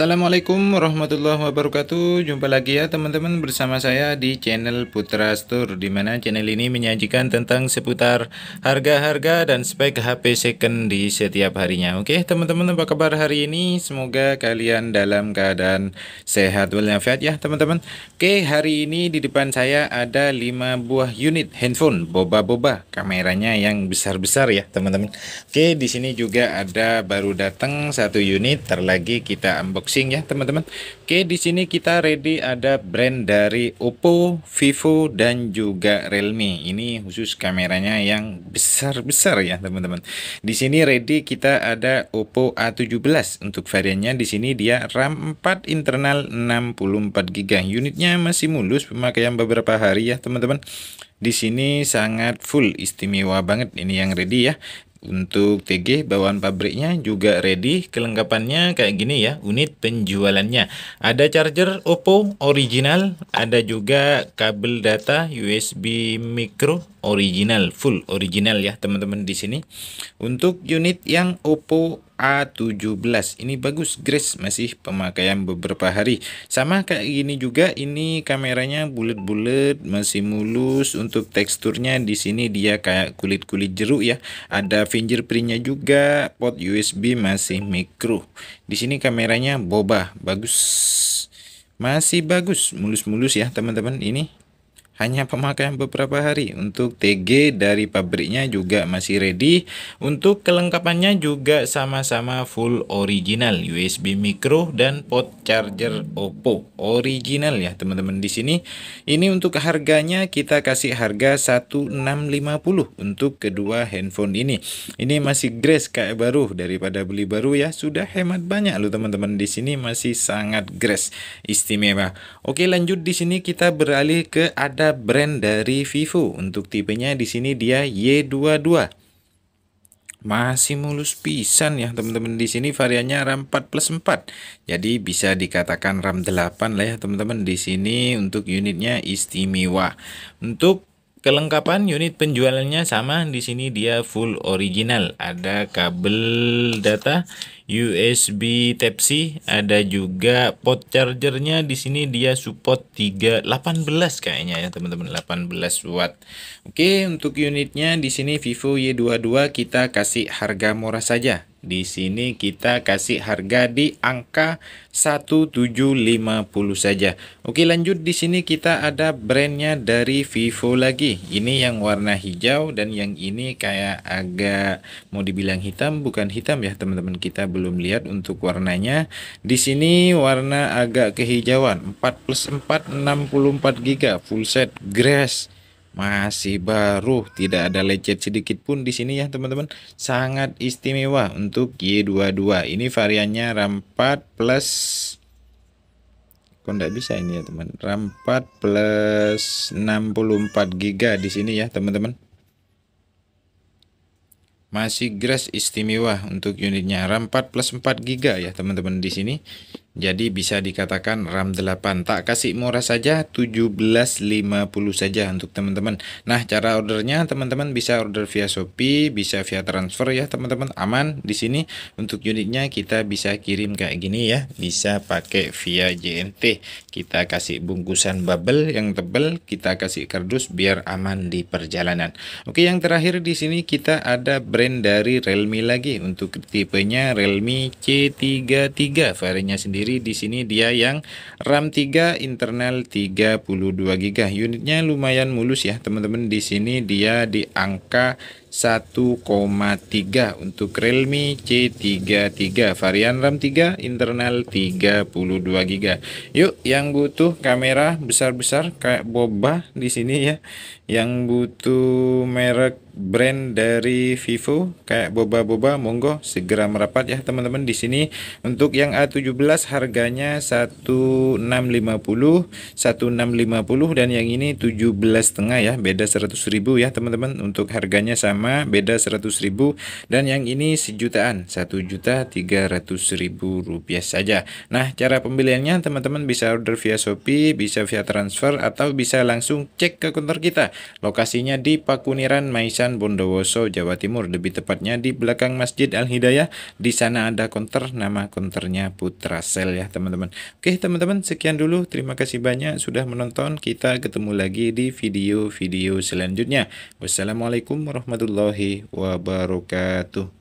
Assalamualaikum warahmatullahi wabarakatuh Jumpa lagi ya teman-teman bersama saya di channel Putra Store Dimana channel ini menyajikan tentang seputar harga-harga dan spek HP second di setiap harinya Oke teman-teman apa kabar hari ini Semoga kalian dalam keadaan sehat walafiat ya teman-teman Oke hari ini di depan saya ada 5 buah unit handphone boba-boba Kameranya yang besar-besar ya teman-teman Oke di sini juga ada baru datang satu unit Terlagi kita unbox unboxing ya teman-teman Oke di sini kita ready ada brand dari Oppo, Vivo dan juga Realme ini khusus kameranya yang besar-besar ya teman-teman di sini ready kita ada Oppo A17 untuk variannya di sini dia RAM 4 internal 64GB unitnya masih mulus pemakaian beberapa hari ya teman-teman di sini sangat full istimewa banget ini yang ready ya untuk TG bawaan pabriknya juga ready, kelengkapannya kayak gini ya, unit penjualannya. Ada charger Oppo original, ada juga kabel data USB micro original, full original ya teman-teman di sini. Untuk unit yang Oppo A17 ini bagus Grace masih pemakaian beberapa hari sama kayak gini juga ini kameranya bulat-bulat masih mulus untuk teksturnya di sini dia kayak kulit-kulit jeruk ya ada fingerprintnya juga port USB masih micro di sini kameranya boba bagus masih bagus mulus-mulus ya teman-teman ini hanya pemakaian beberapa hari. Untuk TG dari pabriknya juga masih ready. Untuk kelengkapannya juga sama-sama full original USB micro dan pot charger Oppo original ya teman-teman di sini. Ini untuk harganya kita kasih harga 1650 untuk kedua handphone ini. Ini masih grace kayak baru daripada beli baru ya sudah hemat banyak lo teman-teman di sini masih sangat grace istimewa. Oke lanjut di sini kita beralih ke ada brand dari Vivo. Untuk tipenya di sini dia Y22. Masih mulus pisan ya teman-teman di sini variannya RAM 4 plus 4. Jadi bisa dikatakan RAM 8 lah ya teman-teman di sini untuk unitnya istimewa. Untuk Kelengkapan unit penjualannya sama, di sini dia full original. Ada kabel data, USB Type-C, ada juga port chargernya. Di sini dia support 3 kayaknya ya, teman-teman, 18 watt. Oke, untuk unitnya di sini Vivo Y22 kita kasih harga murah saja. Di sini kita kasih harga di angka 1750 saja. Oke, lanjut di sini kita ada brandnya dari Vivo lagi. Ini yang warna hijau dan yang ini kayak agak mau dibilang hitam, bukan hitam ya, teman-teman. Kita belum lihat untuk warnanya. Di sini warna agak kehijauan. 4 plus 4 64 Giga full set grass masih baru, tidak ada lecet sedikit pun di sini ya teman-teman. Sangat istimewa untuk Y22. Ini variannya RAM4 plus kok nggak bisa ini ya teman. RAM4 plus 64 giga di sini ya teman-teman. Masih grass istimewa untuk unitnya RAM4 plus 4 giga ya teman-teman di sini. Jadi bisa dikatakan RAM 8 tak kasih murah saja 1750 saja untuk teman-teman. Nah, cara ordernya teman-teman bisa order via Shopee, bisa via transfer ya teman-teman. Aman di sini untuk unitnya kita bisa kirim kayak gini ya. Bisa pakai via JNT. Kita kasih bungkusan bubble yang tebal, kita kasih kardus biar aman di perjalanan. Oke, yang terakhir di sini kita ada brand dari Realme lagi untuk tipenya Realme C33 variannya sendiri sendiri di sini dia yang RAM 3 internal 32 GB. Unitnya lumayan mulus ya, teman-teman. Di sini dia di angka 1,3 untuk Realme C33 varian RAM 3 internal 32 GB. Yuk yang butuh kamera besar-besar kayak boba di sini ya. Yang butuh merek brand dari Vivo kayak boba-boba monggo segera merapat ya teman-teman di sini untuk yang A17 harganya 1650 1650 dan yang ini 17 setengah ya beda 100.000 ya teman-teman untuk harganya sama sama beda 100.000 ribu dan yang ini sejutaan satu juta ratus ribu rupiah saja nah cara pembeliannya teman-teman bisa order via Shopee bisa via transfer atau bisa langsung cek ke kantor kita lokasinya di Pakuniran Maisan Bondowoso Jawa Timur lebih tepatnya di belakang Masjid Al Hidayah di sana ada konter nama konternya Putra Sel ya teman-teman oke teman-teman sekian dulu terima kasih banyak sudah menonton kita ketemu lagi di video-video selanjutnya wassalamualaikum warahmatullahi warahmatullahi wabarakatuh